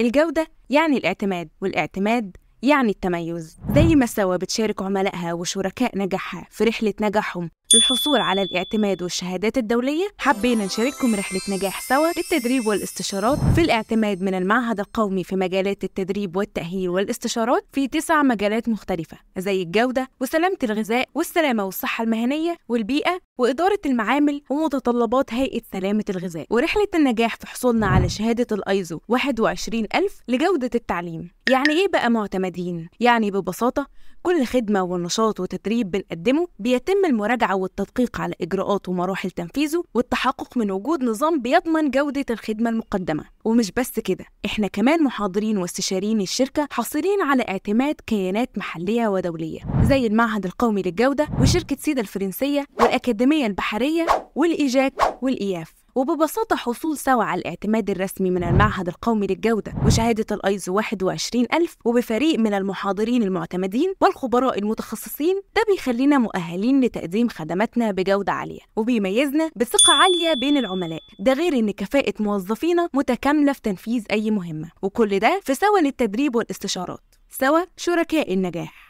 الجودة يعني الاعتماد والاعتماد يعني التميز زي ما سوا بتشارك عملائها وشركاء نجاحها في رحلة نجاحهم للحصول على الاعتماد والشهادات الدولية حبينا نشارككم رحلة نجاح سوا للتدريب والاستشارات في الاعتماد من المعهد القومي في مجالات التدريب والتأهيل والاستشارات في تسع مجالات مختلفة زي الجودة وسلامة الغذاء والسلامة والصحة المهنية والبيئة وإدارة المعامل ومتطلبات هيئة سلامة الغذاء ورحلة النجاح في حصولنا على شهادة الأيزو 21000 لجودة التعليم يعني إيه بقى معتمدين؟ يعني ببساطة كل خدمة ونشاط وتدريب بنقدمه بيتم المراجعة والتدقيق على إجراءات ومراحل تنفيذه والتحقق من وجود نظام بيضمن جودة الخدمة المقدمة ومش بس كده احنا كمان محاضرين واستشاريين الشركة حاصلين على اعتماد كيانات محلية ودولية زي المعهد القومي للجودة وشركة سيدا الفرنسية والأكاديمية البحرية والإيجاك والإياف وببساطة حصول سوا على الاعتماد الرسمي من المعهد القومي للجودة وشهادة الايزو 21000 وبفريق من المحاضرين المعتمدين والخبراء المتخصصين ده بيخلينا مؤهلين لتقديم خدماتنا بجودة عالية وبيميزنا بثقة عالية بين العملاء ده غير إن كفاءة موظفينا متكاملة في تنفيذ أي مهمة وكل ده في سوا للتدريب والاستشارات سوا شركاء النجاح